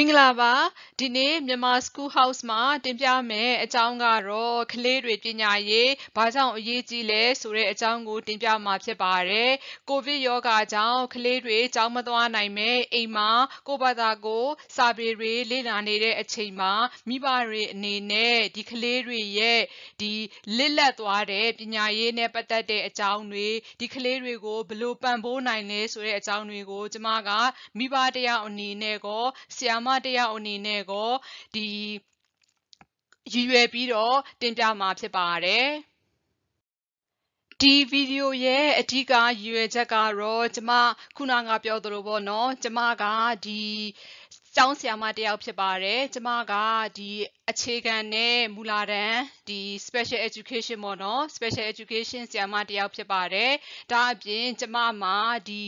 မင်္ဂလာပါဒီနေ့မြန်မာ School House မှာတင်ပြမယ့်အကြောင်းကတော့ကလေးတွေပညာရေးဘာကြောင့်အရေးကြီးလဲဆိုတဲ့အကြောင်းကိုတင်ပြမှာဖြစ်ပါတယ်ကိုဗစ်ရောဂါကြောင့်ကလေးတွေကျောင်းမသွားနိုင်မဲ့အိမ်မှာကိုဘာသာကိုစာပေတွေလေ့လာနေတဲ့အချိန်မှာမိဘတွေအနေနဲ့ဒီကလေးတွေရဲ့ဒီလစ်လက်သွားတဲ့ပညာရေးနဲ့ပတ်သက်တဲ့အကြောင်းတွေဒီကလေးတွေကိုဘယ်လိုပံ့ပိုးနိုင်လဲဆိုတဲ့အကြောင်းတွေကိုကျမကမိဘတယောက်အနေနဲ့ကောဆရာမမတယောက်အနေနဲ့ကိုဒီရည်ရွယ်ပြီးတော့တင်ပြမှာဖြစ်ပါတယ်ဒီဗီဒီယိုရဲ့အဓိကရည်ရွယ်ချက်ကတော့ကျမခုနကပြောသလိုပေါ့နော်ကျမကဒီကျောင်းဆရာမတယောက်ဖြစ်ပါတယ်ကျမကဒီအခြေခံနဲ့မူလာတန်းဒီ special education ပေါ့နော် special education ဆရာမတယောက်ဖြစ်ပါတယ်ဒါအပြင်ကျမမှာဒီ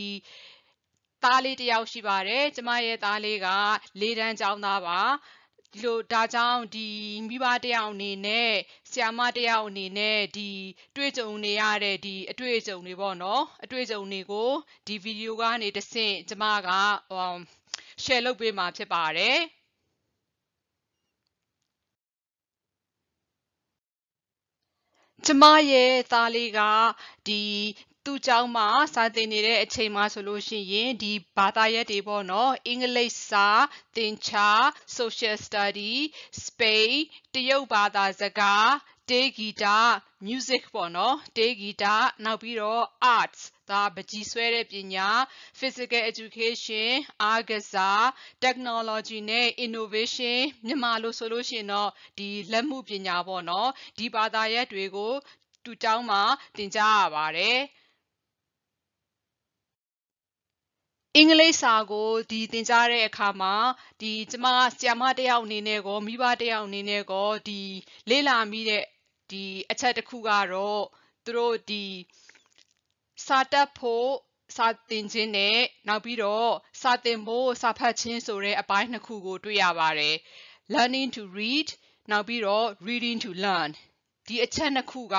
သားလေးတယောက်ရှိပါတယ်ကျမရဲ့သားလေးက၄တန်းကျောင်းသားပါဒီလိုဒါကြောင့်ဒီမိဘတယောက်အနေနဲ့ဆ iam မတယောက်အနေနဲ့ဒီတွေ့ကြုံနေရတဲ့ဒီအတွေ့အကြုံတွေပေါ့နော်အတွေ့အကြုံတွေကိုဒီဗီဒီယိုကနေတဆင့်ကျမက share လုပ်ပေးမှာဖြစ်ပါတယ်ကျမရဲ့သားလေးကဒီသူ့ကျောင်းမှာစာသင်နေတဲ့အချိန်မှာဆိုလို့ရှိရင်ဒီဘာသာရပ်တွေပေါ့နော်အင်္ဂလိပ်စာသင်ချာ social study စပိန်တရုတ်ဘာသာစကားတေးဂီတာ music ပေါ့နော်တေးဂီတာနောက်ပြီးတော့ arts ဒါပကြီးဆွဲတဲ့ပညာ physical education အားကစား technology နဲ့ innovation မြန်မာလိုဆိုလို့ရှိရင်တော့ဒီလက်မှုပညာပေါ့နော်ဒီဘာသာရပ်တွေကိုသူကျောင်းမှာသင်ကြားရပါတယ်။အင်္ဂလိပ်စာကိုဒီသင်ကြားတဲ့အခါမှာဒီကျမဆရာမတယောက်အနေနဲ့ကောမိဘတယောက်အနေနဲ့ကောဒီလေ့လာမိတဲ့ဒီအချက်တစ်ခုကတော့သူတို့ဒီစာတက်ဖို့စာသင်ခြင်းနဲ့နောက်ပြီးတော့စာသင်ဖို့စာဖတ်ခြင်းဆိုတဲ့အပိုင်းနှစ်ခုကို တွေ့ရပါတယ် learning to read နောက်ပြီးတော့ reading to learn ဒီအချက်နှစ်ခုက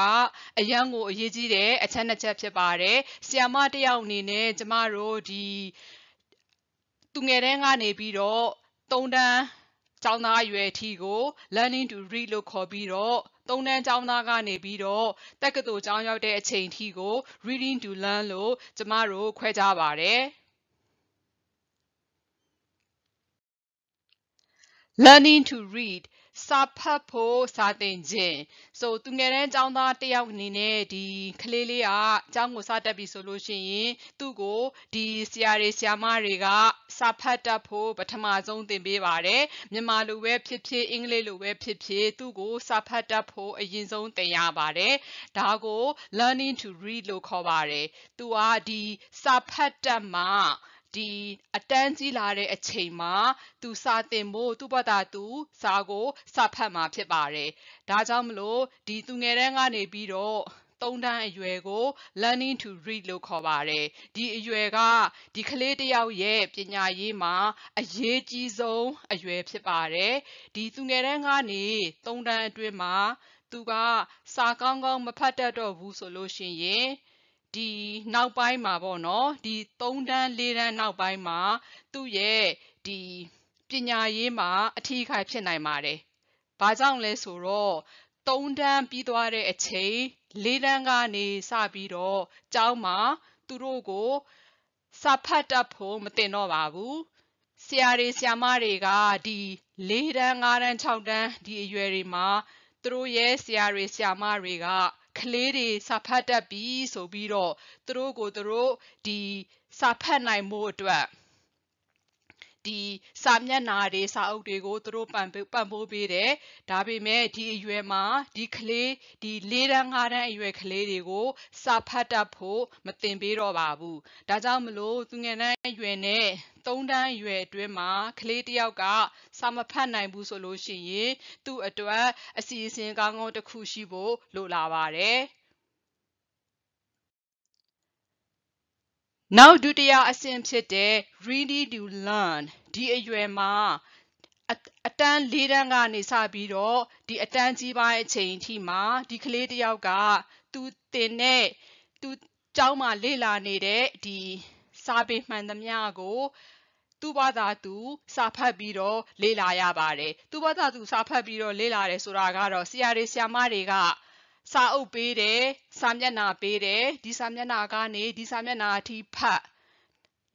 အရန်ကိုအရေးကြီးတဲ့အချက်နှစ်ချက်ဖြစ်ပါတယ်။ဆီယာမတယောက်အနေနဲ့ကျမတို့ဒီသူငယ်တန်းကနေပြီးတော့သုံးတန်းကျောင်းသားအရွယ်အထိကို learning to read လို့ခေါ်ပြီးတော့သုံးတန်းကျောင်းသားကနေပြီးတော့တက္ကသိုလ်ကျောင်းရောက်တဲ့အချိန်အထိကို reading to learn လို့ကျမတို့ခွဲခြားပါတယ်။ learning to read စာဖတ်ဖို့စာသင်ခြင်းဆိုသူငယ်တန်းကျောင်းသားတယောက်အနေနဲ့ဒီကလေးလေးကအကျောင်းကိုစတက်ပြီဆိုလို့ရှိရင်သူ့ကိုဒီဆရာတွေဆရာမတွေကစာဖတ်တတ်ဖို့ပထမဆုံးသင်ပေးပါတယ်မြန်မာလိုပဲဖြစ်ဖြစ်အင်္ဂလိပ်လိုပဲဖြစ်ဖြစ်သူ့ကိုစာဖတ်တတ်ဖို့အရင်ဆုံးသင်ရပါတယ်ဒါကို learning to read လို့ခေါ်ပါတယ်သူကဒီစာဖတ်တတ်မှာဒီအတန်းကြီးလာတဲ့အချိန်မှာသူစာသင်ဖို့သူ့ဘာသာသူ စာကိုစာဖတ်မှာဖြစ်ပါတယ်။ဒါကြောင့်မလို့ဒီသူငယ်တန်းကနေပြီးတော့သုံးတန်းအရွယ်ကို learning to read လို့ခေါ်ပါတယ်။ဒီအရွယ်ကဒီကလေးတယောက်ရဲ့ပညာရေးမှာ အရေးကြီးဆုံးအရွယ်ဖြစ်ပါတယ်။ဒီသူငယ်တန်းကနေသုံးတန်းအတွင်းမှာ သူက စာကောင်းကောင်းမဖတ်တတ်တော့ဘူးဆိုလို့ရှိရင်ဒီနောက်ပိုင်းမှာပေါ့နော်ဒီ3တန်း4တန်းနောက်ပိုင်းမှာသူ့ရဲ့ဒီပညာရေးမှာအထီးအခိုက်ဖြစ်နိုင်ပါတယ်။ဘာကြောင့်လဲဆိုတော့3တန်းပြီးသွားတဲ့အချိန်4တန်းကနေစပြီးတော့ကျောင်းမှာသူတို့ကိုစာဖတ်တတ်ဖို့မတင်တော့ပါဘူး။ဆရာတွေဆရာမတွေကဒီ၄တန်း၅တန်း၆တန်းဒီအရွယ်တွေမှာ သူတို့ရဲ့ဆရာတွေဆရာမတွေကကလေးတွေစာဖတ်တတ်ပြီဆိုပြီးတော့သူတို့ကိုသူတို့ဒီစာဖတ်နိုင်မှုအတွက်ဒီစာမျက်နှာတွေစာအုပ်တွေကိုသူတို့ပံ့ပံ့ပိုးပေးတယ်ဒါပေမဲ့ဒီအရွယ်မှာဒီကလေးဒီ၄တန်း၅တန်းအရွယ်ကလေးတွေကိုစာဖတ်တတ်ဖို့မသင်ပေးတော့ပါဘူးဒါကြောင့်မလို့သူငယ်တန်းအရွယ်နဲ့သုံးတန်းရွယ်အတွင်းမှာကလေးတယောက်ကစာမဖတ်နိုင်ဘူးဆိုလို့ရှိရင်သူ့အတွက်အစီအစဉ်ကောင်းကောင်းတစ်ခုရှိဖို့လိုလာပါတယ်။နောက်ဒုတိယအဆင့်ဖြစ်တဲ့ ready to learn ဒီအရွယ်မှာအတန်း၄တန်းကနေစပြီးတော့ဒီအတန်းကြီးပိုင်းအချိန်အထိမှာဒီကလေးတယောက်က သူတင်တဲ့သူကျောင်းမှာလေ့လာနေတဲ့ဒီစာပေမှန်သမျှကို သူ့ဘာသာသူ စာဖတ်ပြီးတော့လေ့လာရပါတယ်သူ့ဘာသာသူစာဖတ်ပြီးတော့လေ့လာတယ်ဆိုတာကတော့ဆရာတွေဆရာမတွေကစာအုပ်ပေးတယ်စာမျက်နှာပေးတယ်ဒီစာမျက်နှာကနေဒီစာမျက်နှာအထိဖတ်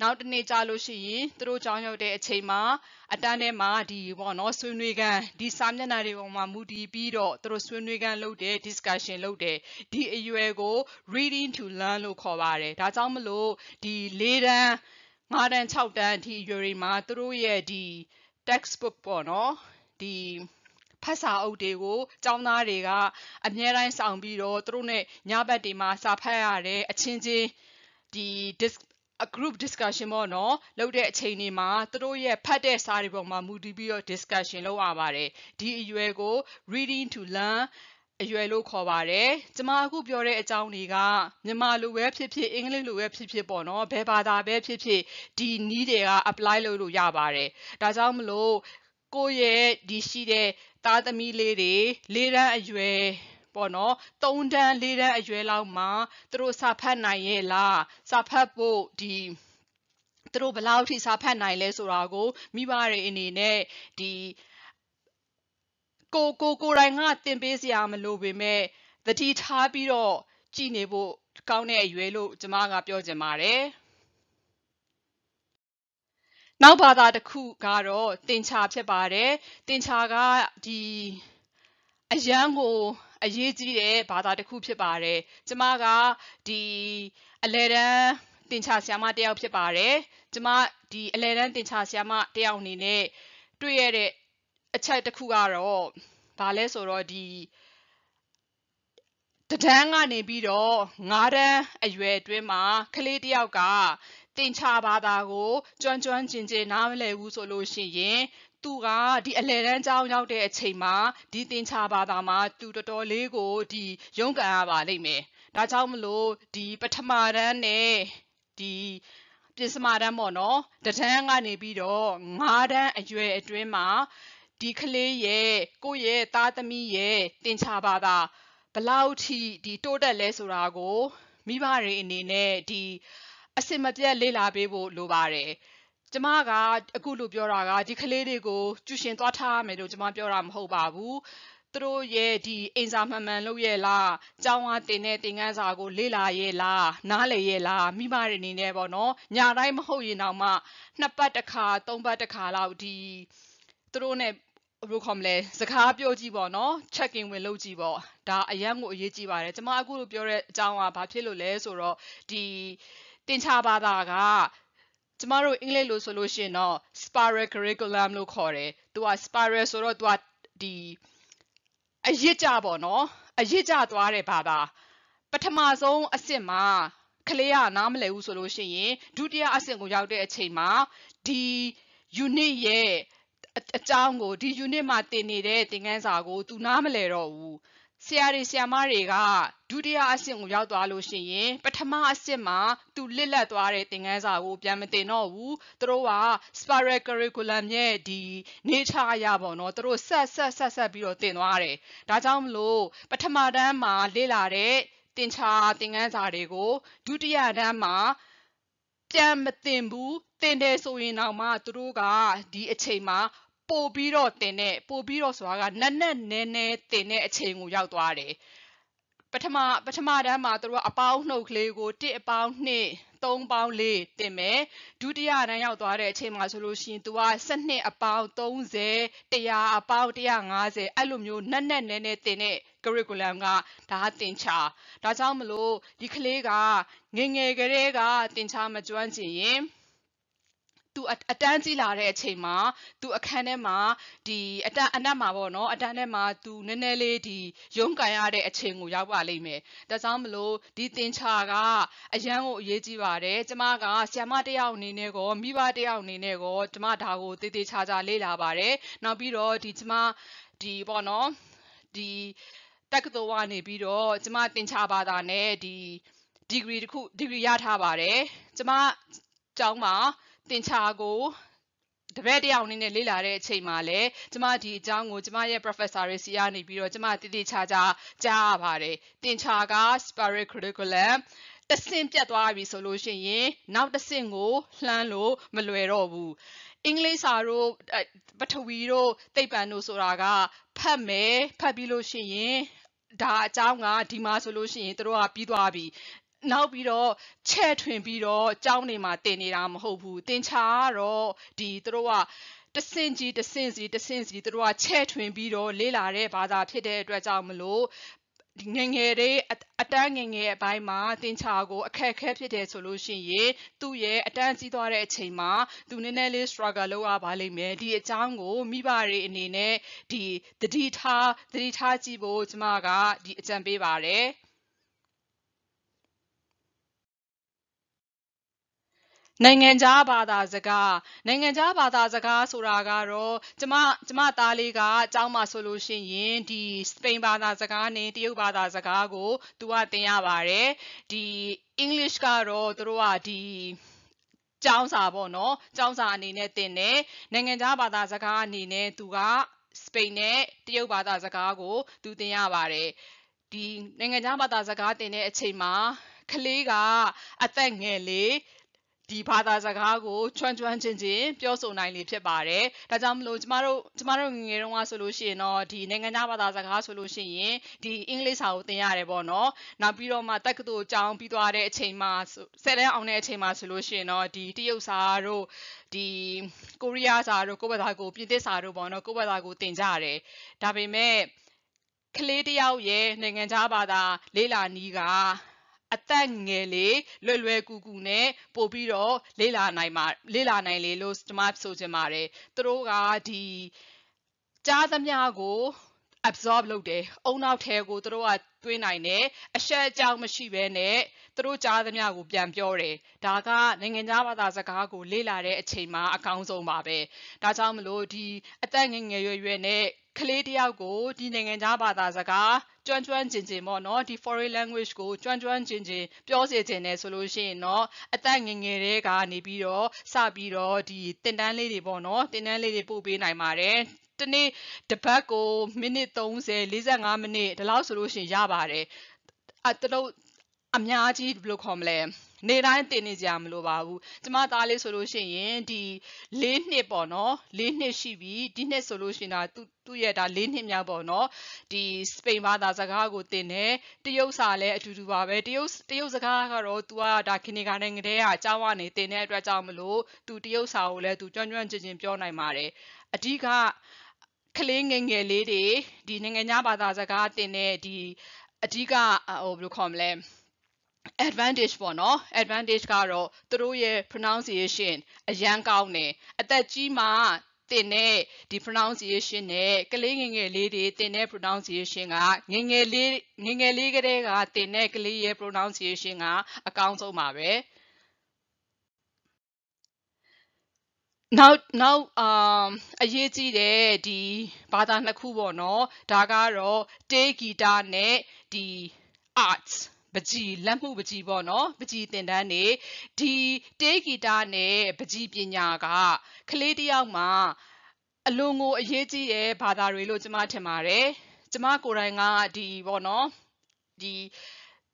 နောက်တစ်နေ့ကြာလို့ရှိရင်သူတို့ကြောင်းရောက်တဲ့အချိန်မှာအတန်းထဲမှာဒီပေါ့နော်ဆွေးနွေးကန်ဒီစာမျက်နှာတွေပေါ်မှာမူတည်ပြီးတော့သူတို့ဆွေးနွေးကန်လုပ်တယ် discussion လုပ်တယ်ဒီအရွယ်ကို reading to learn လို့ခေါ်ပါတယ်ဒါကြောင့်မလို့ဒီ၄တန်း၅တန်း၆တန်းဒီအရွယ်တွေမှာသူတို့ရဲ့ဒီ textbook ပေါ့နော်ဒီဖတ်စာအုပ်တွေကိုကျောင်းသားတွေကအများတိုင်းဆောင်ပြီးတော့သူတို့နဲ့ညဘက်တွေမှာစာဖတ်ရတယ်အချင်းချင်းဒီ a group discussion ပေါ့နော်လုပ်တဲ့အချိန်တွေမှာသူတို့ရဲ့ဖတ်တဲ့စာတွေပေါ်မှာမူတည်ပြီးတော့ discussion လုပ်ရပါတယ်ဒီအရွယ်ကို reading to learn အရွယ်လို့ခေါ်ပါတယ်ကျမအခုပြောတဲ့အကြောင်းတွေကမြန်မာလိုပဲဖြစ်ဖြစ်အင်္ဂလိပ်လိုပဲဖြစ်ဖြစ်ပေါ့နော်ဘယ်ဘာသာပဲဖြစ်ဖြစ်ဒီနီးတွေက apply လုပ်လို့ရပါတယ်ဒါကြောင့်မလို့ကိုယ့်ရဲ့ဒီရှိတဲ့သားသမီးလေးတွေလေးတန်းအရွယ်ပေါ့နော်၃တန်း၄တန်းအရွယ်လောက်မှာသူတို့စာဖတ်နိုင်ရဲ့လားစာဖတ်ဖို့ဒီသူတို့ဘလောက်ထိစာဖတ်နိုင်လဲဆိုတာကိုမိဘတွေအနေနဲ့ဒီကိုကိုကိုတိုင်းကတင်ပေးစရာမလိုပေမဲ့တတိထားပြီးတော့ကြည်နေဖို့ကောင်းတဲ့အရွယ်လို့ကျမက ပြောချင်ပါတယ်။နောက်ဘာသာတစ်ခုကတော့တင်ချာဖြစ်ပါတယ်တင်ချာကဒီအရန်ကို အရေးကြီးတဲ့ဘာသာတစ်ခုဖြစ်ပါတယ်ကျမကဒီအလဲတန်းတင်ချာဆရာမတယောက်ဖြစ်ပါတယ်ကျမဒီအလဲတန်းတင်ချာဆရာမတယောက်အနေနဲ့တွေ့ရတဲ့အချက်တစ်ခုကတော့ဘာလဲဆိုတော့ဒီတဒန်းကနေပြီးတော့ငါးတန်းအရွယ်အတွင်းမှာကလေးတယောက်ကတင်ချဘာသာကိုကျွမ်းကျွမ်းကျင်ကျင်နားမလည်ဘူးဆိုလို့ရှိရင်သူကဒီအလဲတန်းကြောင်းရောက်တဲ့အချိန်မှာဒီတင်ချဘာသာမှာသူတော်တော်လေးကိုဒီရုန်းကန်ရပါလိမ့်မယ်။ဒါကြောင့်မလို့ဒီပထမတန်းနဲ့ဒီပစ္စမတန်းပေါ့နော်တဒန်းကနေပြီးတော့ငါးတန်းအရွယ်အတွင်းမှာဒီကလေးရဲ့ကိုယ့်ရဲ့သားသမီးရဲ့တင်ချဘာသာဘလောက်ထိဒီတိုးတက်လဲဆိုတာကိုမိဘတွေအနေနဲ့ဒီအစင်မပြတ်လေ့လာပေးဖို့လိုပါတယ်။ကျမကအခုလိုပြောတာကဒီကလေးတွေကို ကျူရှင်သွားထားရမယ်လို့ကျမပြောတာမဟုတ်ပါဘူး။သူတို့ရဲ့ဒီအင်စာမှန်မှန်လုပ်ရဲ့လား။ကျောင်းဝတင်တဲ့တင်ကန်းစာကိုလေ့လာရဲ့လား။နားလည်ရဲ့လား။မိမတွေအနေနဲ့ပေါ့နော်။ညာတိုင်းမဟုတ်ရင်တောင်မှနှစ်ပတ်တစ်ခါ၊သုံးပတ်တစ်ခါလောက်ဒီသူတို့နဲ့ဘယ်ခေါ်မလဲစကားပြောကြည့်ပေါ့နော် check in ဝင်လုပ်ကြည့်ပေါ့ဒါအရန်ကိုအရေးကြီးပါတယ်ကျွန်မအခုလိုပြောတဲ့အကြောင်းကဘာဖြစ်လို့လဲဆိုတော့ဒီတင်ချဘာသာကကျမတို့အင်္ဂလိပ်လိုဆိုလို့ရှိရင်တော့ spiral curriculum လို့ခေါ်တယ်။သူက spiral ဆိုတော့သူကဒီအရစ်ကြပေါ့နော်။အရစ်ကြသွားတဲ့ဘာသာပထမဆုံးအဆင့်မှာကလေးကနားမလည်ဘူးဆိုလို့ရှိရင်ဒုတိယအဆင့်ကိုရောက်တဲ့အချိန်မှာဒီ unit ရဲ့အကြောင်းကိုဒီ unit မှာတင်နေတဲ့သင်ခန်းစာကို तू နားမလဲတော့ဘူး။ဆရာတွေဆရာမတွေကဒုတိယအဆင့်ကိုရောက်သွားလို့ရှိရင် ပထမအဆင့်မှာ သူလစ်လက်သွားတဲ့သင်ခန်းစာကိုပြန်မတင်တော့ဘူးသူတို့က spiral curriculum ရဲ့ဒီ nature အရပေါ့နော်သူတို့ဆက်ဆက်ဆက်ဆက်ပြီးတော့တင်သွားတယ်ဒါကြောင့်မလို့ပထမတန်းမှာလေ့လာတဲ့သင်္ချာသင်ခန်းစာတွေကိုဒုတိယတန်းမှာပြန်မတင်ဘူးတင်တယ်ဆိုရင်တော့မှသူတို့ကဒီအချိန်မှာပို့ပြီးတော့တင်တဲ့ပို့ပြီးတော့ဆိုတာကနက်နက်နဲနဲတင်တဲ့အချိန်ကိုရောက်သွားတယ်ပထမပထမတန်းမှာသူတို့ကအပေါင်းနှုတ်ကလေးကို1အပေါင်း2 3ပေါင်း4တင်မယ်ဒုတိယတန်းရောက်သွားတဲ့အချိန်မှာဆိုလို့ရှိရင် तू က12အပေါင်း30 100အပေါင်း150အဲ့လိုမျိုးနက်နက်နဲနဲတင်တဲ့ curriculum ကဒါတင်ချာဒါကြောင့်မလို့ဒီကလေးကငငယ်ကလေးကတင်ချာမကျွမ်းကျင်ရင်သူအတန်းကြီးလာတဲ့အချိန်မှာ သူ အခန်းထဲမှာဒီအတန်းအနက်မှာပေါ့နော်အတန်းထဲမှာသူနည်းနည်းလေးဒီရုန်းကန်ရတဲ့အချိန်ကိုရောက်ပါလိမ့်မယ်။ဒါကြောင့်မလို့ဒီသင်္ချာကအရန်ကိုအရေးကြီးပါတယ်။ကျမကဆီယမတယောက်အနေနဲ့ကောမိဘတယောက်အနေနဲ့ကောကျမဒါကိုတေးသေးချာချာလေ့လာပါတယ်။နောက်ပြီးတော့ဒီကျမဒီပေါ့နော်ဒီတက္ကသိုလ်ကနေပြီးတော့ကျမသင်္ချာဘာသာနဲ့ဒီ degree တစ်ခု degree ရထားပါတယ်။ကျမကျောင်းမှာသင်္ချာကိုတပည့်တယောက်အနေနဲ့လေ့လာတဲ့အချိန်မှာလည်းကျမဒီအကြောင်းကိုကျမရဲ့ professor တွေဆီကနေပြီးတော့ကျမတည်တည်ချာချာကြားရပါတယ်သင်္ချာက spiral curriculum တဆင့်ပြတ်သွားပြီဆိုလို့ရှိရင် နောက်တဆင့်ကိုလှမ်းလို့မလွယ်တော့ဘူးအင်္ဂလိပ်စာတို့ပထဝီတို့သိပ္ပံတို့ဆိုတာကဖတ်မယ်ဖတ်ပြီးလို့ရှိရင်ဒါအကြောင်းကဒီမှာဆိုလို့ရှိရင်တို့ကပြီးသွားပြီနောက်ပြီးတော့ချဲ့ထွင်ပြီးတော့ကြောင်းနေမှာတင်နေတာမဟုတ်ဘူးတင်ချာကတော့ဒီသူတို့ကတဆင်ကြီးတဆင်စီတဆင်စီသူတို့ကချဲ့ထွင်ပြီးတော့လေ့လာတဲ့ဘာသာဖြစ်တဲ့အတွက်ကြောင့်မလို့ငငယ်လေးအတန်းငငယ်အပိုင်းမှာ တင်ချာကိုအခက်အခဲဖြစ်တယ်ဆိုလို့ရှိရင်သူ့ရဲ့အတန်းကြီးသွားတဲ့အချိန်မှာသူနည်းနည်းလေး struggle လုပ်ရပါလိမ့်မယ်ဒီအကြောင်းကိုမိဘတွေအနေနဲ့ဒီတတိထားတတိထားကြည့်ဖို့ကျမကဒီအကြံပေးပါတယ်။နိုင်ငံခြားဘာသာစကားနိုင်ငံခြားဘာသာစကားဆိုတာကတော့ကျမကျမသားလေးကအကြောင်းမှာဆိုလို့ရှိရင်ဒီစပိန်ဘာသာစကားနဲ့တရုတ်ဘာသာစကားကိုသူကသင်ရပါတယ်ဒီအင်္ဂလိပ်ကတော့သူတို့ကဒီကျောင်းစာပေါ့နော်ကျောင်းစာအနေနဲ့သင်တယ်နိုင်ငံခြားဘာသာစကားအနေနဲ့သူကစပိန်နဲ့တရုတ်ဘာသာစကားကိုသူသင်ရပါတယ်ဒီနိုင်ငံခြားဘာသာစကားသင်တဲ့အချိန်မှာကလေးကအသက်ငယ်လေးဒီဘာသာစကားကိုချွမ်းချွမ်းချင်းချင်းပြောဆိုနိုင်လေဖြစ်ပါတယ်။ဒါကြောင့်မလို့ကျမတို့ကျမတို့ငငယ်တုန်းကဆိုလို့ရှိရင်တော့ဒီနိုင်ငံခြားဘာသာစကားဆိုလို့ရှိရင်ဒီအင်္ဂလိပ်စာကိုသင်ရတယ်ပေါ့နော်။နောက်ပြီးတော့မှတက္ကသိုလ်ကျောင်းပြီးသွားတဲ့အချိန်မှာဆယ်တန်းအောင်တဲ့အချိန်မှာဆိုလို့ရှိရင်တော့ဒီတရုတ်စာတို့ဒီကိုရီးယားစာတို့ကိုယ့်ဘာသာကိုပြင်သစ်စာတို့ပေါ့နော်ကိုယ့်ဘာသာကိုသင်ကြရတယ်။ဒါပေမဲ့ကလေးတယောက်ရဲ့နိုင်ငံခြားဘာသာ လေးလာနီးကအသက်ငယ်လေးလွယ်လွယ်ကူကူနဲ့ပို့ပြီးတော့လေ့လာနိုင်မှာလေ့လာနိုင်လေလို့ကျွန်မဆိုချင်ပါတယ်သူတို့ကဒီကြားသမျှကို absorb လုပ်တယ်အုံနောက်ထဲကိုသူတို့ကတွင်းနိုင်တယ်အရှက်အကြောင်းမရှိဘဲနဲ့သူတို့ကြားသမျှကို ပြန်ပြောတယ်ဒါကနိုင်ငံသားဘာသာစကားကိုလေ့လာတဲ့အချိန်မှာအကောင်းဆုံးပါပဲဒါကြောင့်မလို့ဒီအသက်ငယ်ငယ်ရွယ်ရွယ်နဲ့ကလေးတယောက်ကိုဒီနိုင်ငံသားဘာသာစကားကျွမ်းကျွမ်းကျင်ကျင်ပေါ့နော်ဒီ foreign language ကိုကျွမ်းကျွမ်းကျင်ကျင်ပြောစေချင်တယ်ဆိုလို့ရှိရင်တော့အသက်ငယ်ငယ်တဲကနေပြီးတော့စပြီးတော့ဒီတင်တန်းလေးတွေပေါ့နော်တင်တန်းလေးတွေပို့ပေးနိုင်ပါတယ်တနေ့တပတ်ကိုမိနစ်30 45မိနစ်ဒီလောက်ဆိုလို့ရှိရင်ရပါတယ်အတလို့အများကြီးဘယ်လိုခေါ်မလဲနေတိုင်းတင်နေကြမလို့ပါဘူးကျမသားလေးဆိုလို့ရှိရင်ဒီ၄နှစ်ပေါ့နော်၄နှစ်ရှိပြီဒီနှစ်ဆိုလို့ရှိရင်ဒါသူသူ့ရဲ့ဒါ၄နှစ်မြောက်ပေါ့နော်ဒီစပိန်ဘာသာစကားကိုတင်တယ်တရုတ်စာလည်းအတူတူပါပဲတရုတ်တရုတ်စကားကတော့ तू ကဒါခင်းနေကနေကတည်းကအကြောင်းအနေတင်တဲ့အတွက်ကြောင့်မလို့ तू တရုတ်စာကိုလည်း तू ကြွန့်ကြွန့်ချင်းချင်းပြောနိုင်ပါတယ်အဓိကကလေးငယ်ငယ်လေးတွေဒီနိုင်ငံခြားဘာသာစကားတင်တဲ့ဒီအဓိကဟိုဘယ်လိုခေါ်မလဲ advantage ပေါ့နော် advantage ကတော့သူတို့ရဲ့ pronunciation အရန်ကောင်းတယ်အသက်ကြီးမှတင်တဲ့ဒီ pronunciation နဲ့ကလေးငယ်ငယ်လေးတွေတင်တဲ့ pronunciation ကငယ်ငယ်လေးငယ်ငယ်လေးကတည်းကတင်တဲ့ကလေးရဲ့ pronunciation ကအကောင်းဆုံးပါပဲ now now um အရေးကြီးတယ်ဒီဘာသာနှစ်ခုပေါ့နော်ဒါကတော့တေဂီတာနဲ့ဒီ arts ပကြီလက်မှုပကြီပေါ့နော်ပကြီတင်တန်းနေဒီတေးဂီတနဲ့ပကြီပညာကကလေးတယောက်မှာအလွန်ကိုအရေးကြီးတဲ့ဘာသာတွေလို့ကျွန်မထင်ပါတယ်ကျွန်မကိုယ်တိုင်ကဒီပေါ့နော်ဒီ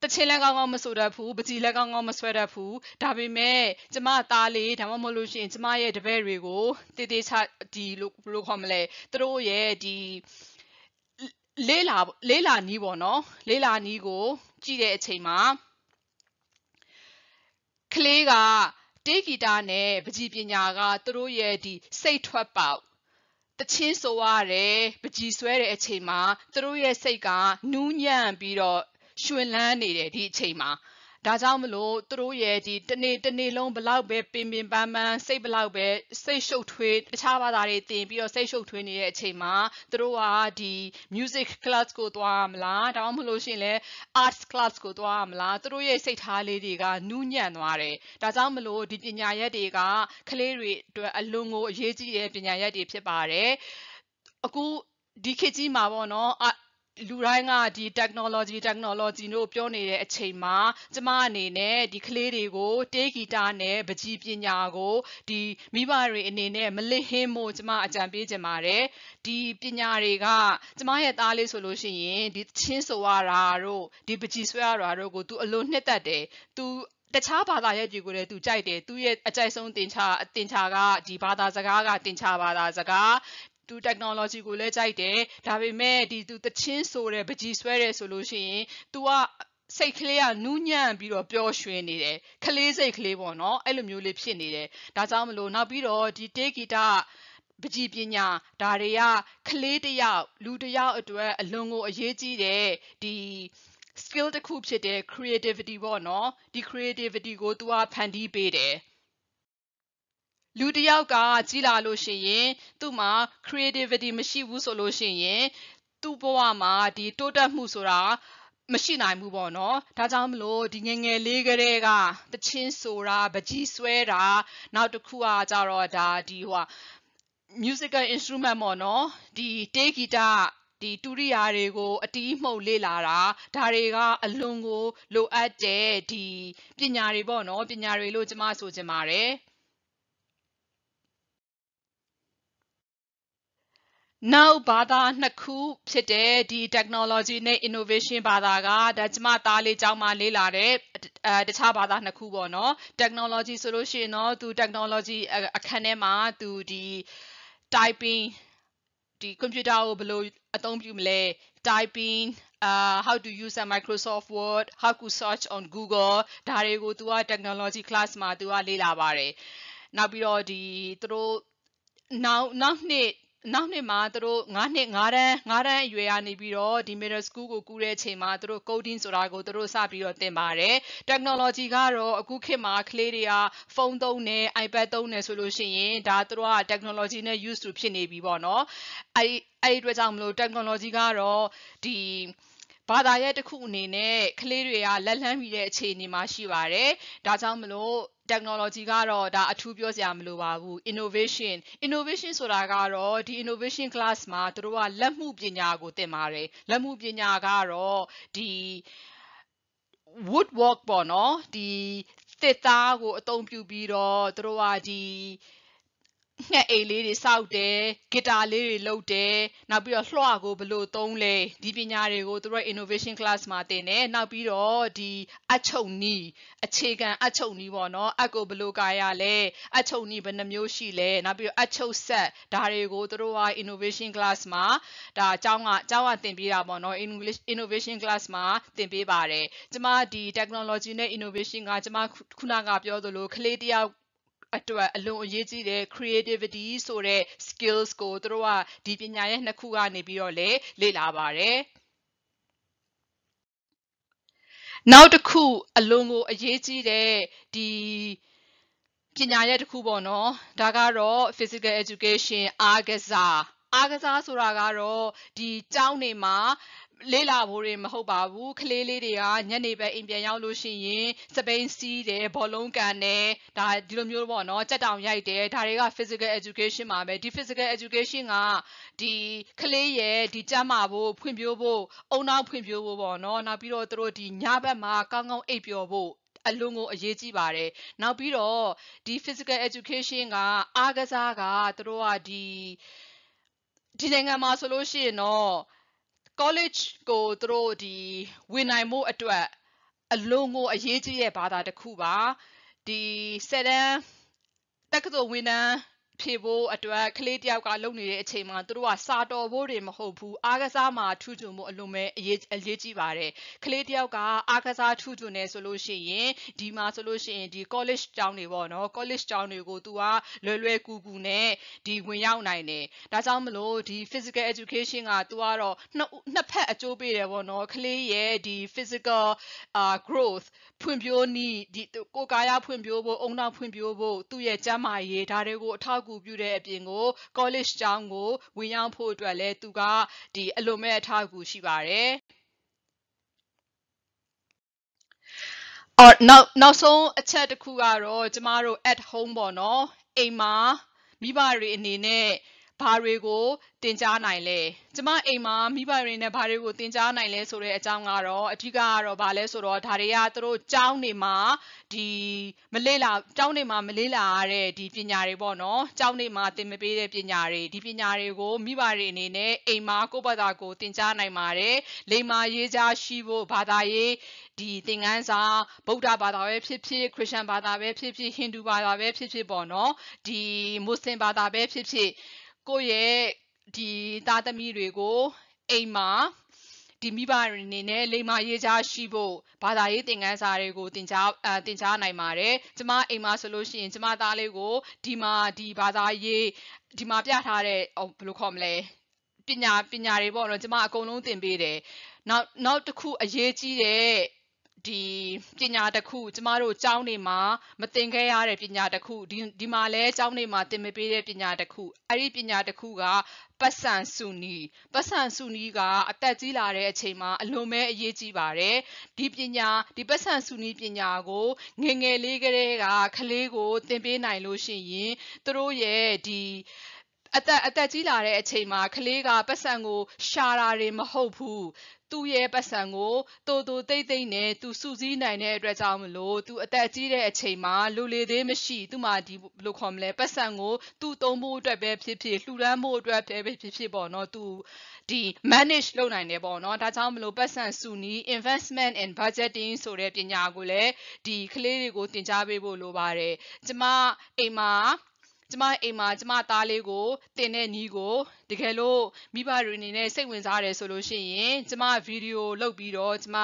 တချင်လည်းကောင်းကောင်းမဆိုတတ်ဘူးပကြီးလည်းကောင်းကောင်းမဆွဲတတ်ဘူးဒါပေမဲ့ကျမသားလေးဒါမှမဟုတ်လို့ရှိရင်ကျမရဲ့တပည့်တွေကိုတေးသေးချဒီလို့ဘယ်လိုခေါ်မလဲသူတို့ရဲ့ဒီလေးလာလေးလာနီးပေါ့နော်လေးလာနီးကိုကြည့်တဲ့အချိန်မှာကလေးကတေးဂီတာနဲ့ပကြီးပညာကသူတို့ရဲ့ဒီစိတ်ထွက်ပေါက်တချင်းဆိုရတယ်ပကြီးဆွဲတဲ့အချိန်မှာသူတို့ရဲ့စိတ်ကနူးညံ့ပြီးတော့ရှင်လန်းနေတယ်ဒီအချိန်မှာဒါကြောင့်မလို့သူတို့ရဲ့ဒီတနေ့တနေ့လုံးဘလောက်ပဲပင်ပင်ပန်းပန်းစိတ်ဘလောက်ပဲစိတ်ရှုပ်ထွေးတခြားဘာသာတွေတင်ပြီးတော့စိတ်ရှုပ်ထွေးနေတဲ့အချိန်မှာသူတို့ကဒီ music class ကိုသွားမလားဒါမှမဟုတ်ရှင်လဲ arts class ကိုသွားမလားသူတို့ရဲ့စိတ်ထားလေးတွေကနူးညံ့သွားတယ်ဒါကြောင့်မလို့ဒီပညာရက်တွေကကလေးတွေအတွက်အလွန်ကိုအရေးကြီးတဲ့ပညာရက်တွေဖြစ်ပါတယ်အခုဒီခေတ်ကြီးမှာပေါ့နော်လူတိုင်းကဒီ technology technology တို့ပြောနေတဲ့အချိန်မှာ ကျမအနေနဲ့ဒီကလေးတွေကို တေးဂီတနဲ့ပကြီးပညာကိုဒီမိဘတွေအနေနဲ့မလစ်ဟင်းမို့ကျမအကြံပေးချင်ပါတယ်ဒီပညာတွေကကျမရဲ့သားလေးဆိုလို့ရှိရင်ဒီချင်းဆိုရတာတို့ဒီပကြီးဆွဲရတာတို့ကိုသူအလိုနှစ်သက်တယ်သူတခြားဘာသာရပ်တွေကိုလည်းသူကြိုက်တယ်သူရဲ့အကြိုက်ဆုံးတင်ချာတင်ချာကဒီဘာသာစကားကတင်ချာဘာသာစကားသူ technology ကိုလည်းကြိုက်တယ်ဒါပေမဲ့ဒီသူတချင်းဆိုတယ်ပကြီးဆွဲတယ်ဆိုလို့ရှိရင် तू ကစိတ်ကလေးကနူးညံ့ပြီးတော့ပျော်ရွှင်နေတယ်ခလေးစိတ်ကလေးပေါ့နော်အဲ့လိုမျိုးလေးဖြစ်နေတယ်ဒါကြောင့်မလို့နောက်ပြီးတော့ဒီတေဂီတာပကြီးပညာဒါတွေကခလေးတယောက်လူတယောက်အတွက်အလွန်ကိုအရေးကြီးတယ်ဒီ skill တစ်ခုဖြစ်တဲ့ creativity ပေါ့နော်ဒီ creativity ကို तू ကဖန်တီးပေးတယ်လူတယောက်ကကြီးလာလို့ရှိရင် သူ့မှာ creativity မရှိဘူးဆိုလို့ရှိရင်သူ့ဘဝမှာဒီတိုးတက်မှုဆိုတာမရှိနိုင်ဘူးပေါ့နော်ဒါကြောင့်မလို့ဒီငငယ်လေးကလေးကတချင်းဆိုတာပကြီးဆွဲတာနောက်တစ်ခုကကြတော့ဒါဒီဟို musical instrument ပေါ့နော်ဒီတေးဂီတဒီတူရိယာတွေကို အတီးမှုတ်လေ့လာတာဒါတွေကအလွန်ကို လိုအပ်တဲ့ဒီပညာတွေပေါ့နော်ပညာတွေလို့ကျမဆိုချင်ပါတယ်နောက်ဘာသာနှစ်ခုဖြစ်တဲ့ဒီ technology နဲ့ innovation ဘာသာကဒါကျမသားလေးကျောင်းမှာလေ့လာတဲ့အဲတခြားဘာသာနှစ်ခုပေါ့နော် technology ဆိုလို့ရှိရင်တော့သူ technology အခန်းထဲမှာသူဒီ typing ဒီ computer ကိုဘယ်လိုအသုံးပြုမလဲ typing uh how to use a Microsoft Word how to search on Google ဒါတွေကို तू က technology class မှာ तू ကလေ့လာပါတယ်နောက်ပြီးတော့ဒီသူတို့နောက်နောက်နှစ်နောက်နှစ်မှာသူတို့9နှစ်9တန်း9တန်းအရွယ်ကနေပြီးတော့ဒီ middle school ကိုကူးတဲ့အချိန်မှာသူတို့ coding ဆိုတာကိုသူတို့စပြီးတော့သင်ပါတယ် technology ကတော့အခုခေတ်မှာကလေးတွေကဖုန်းသုံးတယ် iPad သုံးတယ်ဆိုလို့ရှိရင်ဒါသူတို့က technology နဲ့ used to ဖြစ်နေပြီပေါ့နော်အဲအဲ့ဒီအတွက်ကြောင့်မလို့ technology ကတော့ဒီဘာသာရပ်တစ်ခုအနေနဲ့ကလေးတွေကလက်လန်းမိတဲ့အခြေအနေမှာရှိပါတယ်။ဒါကြောင့်မလို့ technology ကတော့ဒါအထူးပြောစရာမလိုပါဘူး innovation innovation ဆိုတာကတော့ဒီ innovation class မှာသူတို့ကလက်မှုပညာကိုသင်ပါတယ်လက်မှုပညာကတော့ဒီ wood work ပေါ့နော်ဒီသစ်သားကို အသုံးပြုပြီးတော့သူတို့ကဒီငှက်အိတ်လေးတွေစောက်တယ်ဂီတာလေးတွေလုပ်တယ်နောက်ပြီးတော့လွှကိုဘယ်လိုသုံးလဲဒီပညာတွေကိုသူတို့ innovation class မှာသင်တယ်နောက်ပြီးတော့ဒီအချုပ်နီးအခြေခံအချုပ်နီးပေါ့နော်အကိုဘယ်လိုကာရလဲအချုပ်နီးဘယ်နှမျိုးရှိလဲနောက်ပြီးတော့အချုပ်ဆက်ဒါတွေကိုသူတို့က innovation class မှာဒါအကြောင်းကအကြောင်းကသင်ပေးတာပေါ့နော် English innovation class မှာသင်ပေးပါတယ်ကျမဒီ technology နဲ့ innovation ကကျမခုနကပြောသလိုကလေးတယောက်အတွက်အလွန်အရေးကြီးတဲ့ creativity ဆိုတဲ့ skills ကိုသူတို့ကဒီပညာရဲ့နှစ်ခုကနေပြီးတော့လေလေ့လာပါတယ်နောက်တစ်ခု အလွန်ကို အရေးကြီးတဲ့ဒီပညာရဲ့တစ်ခုပေါ့နော်ဒါကတော့ physical education အားကစားအားကစားဆိုတာကတော့ဒီကျောင်းတွေမှာလေးလာဖို့တွေမဟုတ်ပါဘူးခလေးလေးတွေကညနေပဲအိမ်ပြန်ရောက်လို့ရှိရင်စပိန်စီးတယ်ဘောလုံးကန်တယ်ဒါဒီလိုမျိုးပေါ့နော်စက်တောင်ရိုက်တယ်ဒါတွေက physical education မှာပဲဒီ physical education ကဒီခလေးရဲ့ဒီကြမ်းမာဖို့ဖွံ့ဖြိုးဖို့အုံနောက်ဖွံ့ဖြိုးဖို့ပေါ့နော်နောက်ပြီးတော့သူတို့ဒီညဘက်မှာကောင်းကောင်းအိပ်ပျော်ဖို့အလွန်ကိုအရေးကြီးပါတယ်နောက်ပြီးတော့ဒီ physical education ကအားကစားကသူတို့ကဒီဒီနိုင်ငံမှာဆိုလို့ရှိရင်တော့ college ကိုသူတို့ဒီဝင်နိုင်မှုအတွက်အလွန်ကိုအရေးကြီးတဲ့ဘာသာတစ်ခုပါဒီဆယ်တန်းတက္ကသိုလ်ဝင်တန်းဖြေဖို့အတွက်ကလေးတယောက်ကလုပ်နေတဲ့အချိန်မှာသူတို့ကစာတော်ဖို့တွေမဟုတ်ဘူးအားကစားမှာထူးချွန်ဖို့အလွန်ပဲအရေးအရေးကြီးပါတယ်ကလေးတယောက်ကအားကစားထူးချွန်နေဆိုလို့ရှိရင်ဒီမှာဆိုလို့ရှိရင်ဒီ college ကျောင်းတွေပေါ့နော် college ကျောင်းတွေကိုသူကလွယ်လွယ်ကူကူနဲ့ဒီဝင်ရောက်နိုင်တယ်ဒါကြောင့်မလို့ဒီ physical education ကသူကတော့နှစ်နှစ်ဖက်အကျိုးပေးတယ်ပေါ့နော်ကလေးရဲ့ဒီ physical uh growth ဖွံ့ဖြိုးနည်းဒီကိုယ်ကာယဖွံ့ဖြိုးဖို့အုံနောက် ဖွံ့ဖြိုးဖို့သူ့ရဲ့ကျန်းမာရေးဒါတွေကိုအထောက်အကူပြုတဲ့အပြင်ကို college ကျောင်းကိုဝင်ရောက်ဖို့အတွက်လည်းသူကဒီအလွန်မဲ့အထောက်အကူရှိပါတယ်။အော်နောက်နောက်ဆုံးအချက်တစ်ခုကတော့ကျမတို့ at home ပေါ့နော်အိမ်မှာမိဘတွေအနေနဲ့ဘာတွေကိုတင်ကြားနိုင်လဲကျမအိမ်မှာမိဘတွေနဲ့ဘာတွေကိုတင်ကြားနိုင်လဲဆိုတဲ့အကြောင်းကတော့အဓိကကတော့ဘာလဲဆိုတော့ဒါတွေကသူတို့ကျောင်းတွေမှာဒီမလေးလာကျောင်းတွေမှာမလေးလာရတဲ့ဒီပညာတွေပေါ့နော်ကျောင်းတွေမှာသင်မပေးတဲ့ပညာတွေဒီပညာတွေကိုမိဘတွေအနေနဲ့အိမ်မှာကိုယ့်ဘာသာကိုတင်ကြားနိုင်ပါတယ်လိမ္မာရေးချရှိဖို့ဘာသာရေးဒီသင်ခန်းစာဗုဒ္ဓဘာသာပဲဖြစ်ဖြစ်ခရစ်ယာန်ဘာသာပဲဖြစ်ဖြစ်ဟိန္ဒူဘာသာပဲဖြစ်ဖြစ်ပေါ့နော်ဒီမွတ်စလင်ဘာသာပဲဖြစ်ဖြစ်ကိုယ့်ရဲ့ဒီသားသမီးတွေကိုအိမ်မှာဒီမိဘတွေအနေနဲ့လိမ္မာရေးချရှိဖို့ဘာသာရေးသင်ခန်းစာတွေကိုသင်ကြားအသင်ကြားနိုင်ပါတယ်။ကျမအိမ်မှာဆိုလို့ရှိရင်ကျမသားလေးကိုဒီမှာဒီဘာသာရေးဒီမှာပြထားတဲ့ဘယ်လိုခေါ်မလဲပညာပညာတွေပေါ့နော်ကျမအကုန်လုံးသင်ပေးတယ်။နောက်နောက်တစ်ခုအရေးကြီးတဲ့ဒီပညာတစ်ခုကျမတို့ကျောင်းနေမှာမသင်ခဲ့ရတဲ့ပညာတစ်ခုဒီဒီမှာလဲကျောင်းနေမှာသင်မပေးတဲ့ပညာတစ်ခုအဲ့ဒီပညာတစ်ခုကပတ်စံစုနီပတ်စံစုနီကအသက်ကြီးလာတဲ့အချိန်မှာအလွန်ပဲအရေးကြီးပါတယ်ဒီပညာဒီပတ်စံစုနီပညာကို ငငယ်လေးကလေးကကလေးကို သင်ပေးနိုင်လို့ရှိရင်သူတို့ရဲ့ဒီအသက်အသက်ကြီးလာတဲ့အချိန်မှာကလေးကပတ်စံကိုရှာတာတွေမဟုတ်ဘူးသူ့ရဲ့ပတ်စံကိုတိုးတိုးတိတ်တိတ်နဲ့သူစုစည်းနိုင်တဲ့အတွက်ကြောင့်မလို့သူအသက်ကြီးတဲ့အချိန်မှာလူလေသေးမရှိသူမှဒီလိုခေါ်မလဲပတ်စံကိုသူ့သုံးဖို့အတွက်ပဲဖြစ်ဖြစ်လှူဒန်းဖို့အတွက်ပဲဖြစ်ဖြစ်ပေါ့နော်သူဒီ manage လုပ်နိုင်တယ်ပေါ့နော်ဒါကြောင့်မလို့ပတ်စံစုနီး investment and budgeting ဆိုတဲ့ပညာကိုလည်းဒီကလေးတွေကိုသင်ကြားပေးဖို့လိုပါတယ်ကျမအိမ်မှာကျမအိမ်မှာကျမသားလေးကိုတင်တဲ့နီးကိုတကယ်လို့မိဘတွေအနေနဲ့စိတ်ဝင်စားတယ်ဆိုလို့ရှိရင် ကျမဗီဒီယိုလုပ်ပြီးတော့ကျမ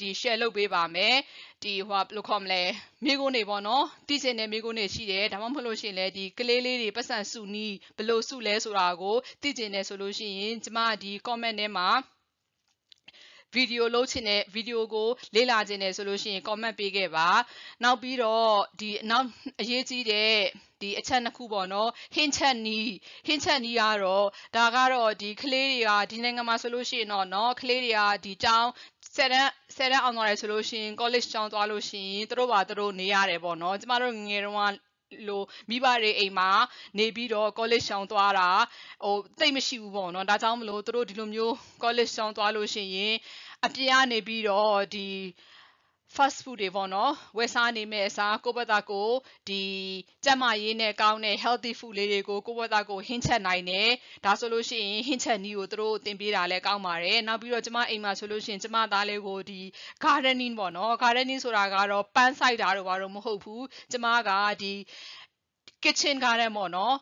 ဒီ share လုပ်ပေးပါမယ်ဒီဟိုဘယ်လိုခေါ်မလဲမိကုန်းနေပေါ့နော်တည်ချင်တဲ့မိကုန်းနေရှိတယ်ဒါမှမဟုတ်လို့ရှိရင်လည်းဒီကလေးလေးတွေပတ်စံစုနီးဘယ်လိုစုလဲဆိုတာကိုတည်ချင်တယ်ဆိုလို့ရှိရင်ကျမဒီ comment ထဲမှာဗီဒီယိုလုပ်ချင်တဲ့ဗီဒီယိုကိုလေ့လာချင်တယ်ဆိုလို့ရှိရင် comment ပေးခဲ့ပါနောက်ပြီးတော့ဒီနောက်အရေးကြီးတဲ့ဒီအချက်နှစ်ခုပေါ့နော် hint ချက်နီး hint ချက်နီးကတော့ဒါကတော့ဒီကလေးတွေကဒီနိုင်ငံမှာဆိုလို့ရှိရင်တော့เนาะကလေးတွေကဒီကျောင်းဆယ်တန်းဆယ်တန်းအောင်သွားတယ်ဆိုလို့ရှိရင် college ကျောင်းသွားလို့ရှိရင်တို့ပါတို့နေရတယ်ပေါ့နော်ကျမတို့ငယ်တုန်းကလိုမိဘတွေအိမ်မှာနေပြီးတော့ college ဆောင်သွားတာဟိုတိတ်မရှိဘူးပေါ့နော်ဒါကြောင့်မလို့သူတို့ဒီလိုမျိုး college ဆောင်သွားလို့ရှိရင်အပြင်ကနေပြီးတော့ဒီ fast food တွေပေါ့နော်ဝယ်စားနေမဲ့အစားကိုယ့်ဘက်သားကိုဒီကျန်းမာရေးနဲ့ကောင်းတဲ့ healthy food လေးတွေကိုကိုယ့်ဘက်သားကိုဟင်းချက်နိုင်တယ်ဒါဆိုလို့ရှိရင်ဟင်းချက်နီးကိုသူတို့တင်ပေးတာလည်းကောင်းပါတယ်နောက်ပြီးတော့ကျမအိမ်မှာဆိုလို့ရှိရင်ကျမသားလေးကိုဒီ gardening ပေါ့နော် gardening ဆိုတာကတော့ပန်းဆိုင်တာတော့ဘာလို့မဟုတ်ဘူးကျမကဒီ kitchen garden ပေါ့နော်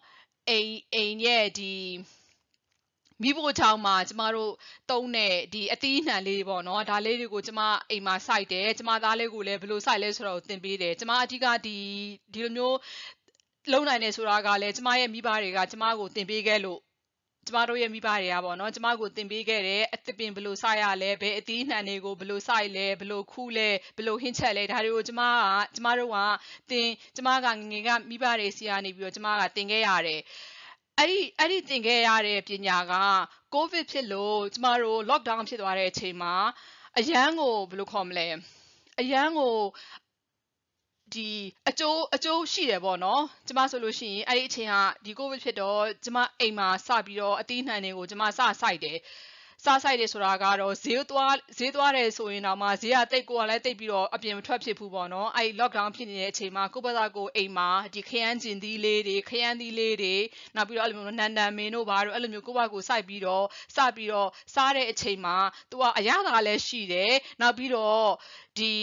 အိမ်အိမ်ရဲ့ဒီမိဖို့ချောင်းမှာကျမတို့တုံးတဲ့ဒီအသီးနှံလေးပေါ့နော်ဒါလေးတွေကိုကျမအိမ်မှာစိုက်တယ်ကျမသားလေးကိုလည်းဘယ်လိုစိုက်လဲဆိုတော့သင်ပေးတယ်ကျမအဓိကဒီဒီလိုမျိုးလုံနိုင်နေဆိုတာကလည်းကျမရဲ့မိဘတွေကကျမကိုသင်ပေးခဲ့လို့ကျမတို့ရဲ့မိဘတွေကပေါ့နော်ကျမကိုတင်ပေးခဲ့တဲ့အသပင်ဘလို့စရလဲဘယ်အသီးနှံတွေကိုဘလို့စိုက်လဲဘလို့ခူးလဲဘလို့ဟင်းချက်လဲဒါတွေကိုကျမကကျမတို့ကတင် ကျမကငငယ်ကမိဘတွေဆီကနေပြီးတော့ကျမကတင်ခဲ့ရတယ်။အဲ့ဒီအဲ့ဒီသင်ခဲ့ရတဲ့ပညာကကိုဗစ်ဖြစ်လို့ကျမတို့ lockdown ဖြစ်သွားတဲ့အချိန်မှာ အရန်ကိုဘယ်လိုခေါ်မလဲအရန်ကိုဒီအကျိုးအကျိုးရှိတယ်ပေါ့နော်ကျမဆိုလို့ရှိရင်အဲ့ဒီအချိန်ကဒီကိုဗစ်ဖြစ်တော့ကျမအိမ်မှာစပြီးတော့အသီးနှံတွေကိုကျမစစိုက်တယ်စားဆိုင်တယ်ဆိုတာကတော့ဈေးသွားဈေးသွားတယ်ဆိုရင်တော့မှဈေးကတိတ်ကိုကလည်းတိတ်ပြီးတော့အပြင်မထွက်ဖြစ်ဘူးပေါ့နော်အဲ့ lockdown ဖြစ်နေတဲ့အချိန်မှာကိုယ့်ဘက်သားကိုအိမ်မှာဒီခရမ်းကျင်သီးလေးတွေခရမ်းသီးလေးတွေနောက်ပြီးတော့အဲ့လိုမျိုးနန်တန်မင်းတို့ဘာတို့အဲ့လိုမျိုးကိုယ့်ဘက်ကိုစိုက်ပြီးတော့စပြီးတော့စားတဲ့အချိန်မှာသူကအရသာလည်းရှိတယ်နောက်ပြီးတော့ဒီ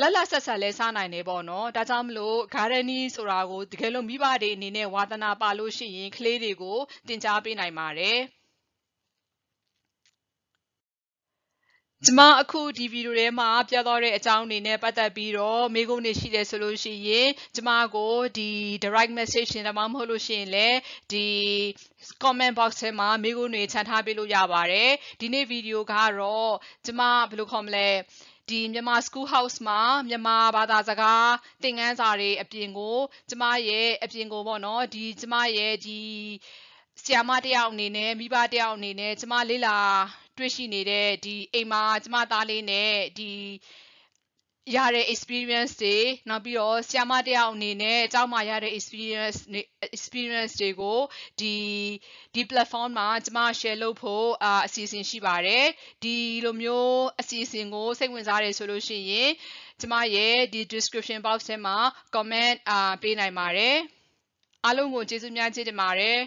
လက်လက်ဆက်ဆက်လဲစားနိုင်တယ်ပေါ့နော်ဒါကြောင့်မလို့ gardening ဆိုတာကိုတကယ်လို့မိဘတွေအနေနဲ့ဝါသနာပါလို့ရှိရင်ကလေးတွေကိုတင် जा ပေးနိုင်ပါတယ်ကျမအခုဒီဗီဒီယိုထဲမှာပြသွားတဲ့အကြောင်းအနေနဲ့ပတ်သက်ပြီးတော့မိကုန်းနေရှိတယ်ဆိုလို့ရှိရင်ကျမကိုဒီ direct message နဲ့မှမဟုတ်လို့ရှိရင်လည်းဒီ comment box ထဲမှာမိကုန်းတွေခြံထားပေးလို့ရပါတယ်ဒီနေ့ဗီဒီယိုကတော့ကျမဘယ်လိုခေါ်မလဲဒီမြန်မာ school house မှာမြန်မာဘာသာစကားသင်ခန်းစာတွေအပြင်ကို ကျမရဲ့အပြင်ကိုပေါ့နော်ဒီကျမရဲ့ဒီဆရာမတယောက်အနေနဲ့မိဘတယောက်အနေနဲ့ကျမလေးလာတွေ့ရှိနေတဲ့ဒီအိမ်မှာကျမသားလေးနဲ့ဒီရတဲ့ experience တွေနောက်ပြီးတော့ဆရာမတယောက်အနေနဲ့အเจ้าမှာရတဲ့ experience experience တွေကိုဒီဒီ platform မှာကျွန်မ share လုပ်ဖို့အာအစီအစဉ်ရှိပါတယ်ဒီလိုမျိုးအစီအစဉ်ကိုစိတ်ဝင်စားတယ်ဆိုလို့ရှိရင်ကျွန်မရဲ့ဒီ description box ထဲမှာ comment အာပေးနိုင်ပါတယ်အားလုံးကိုကျေးဇူးများကျေးတင်ပါတယ်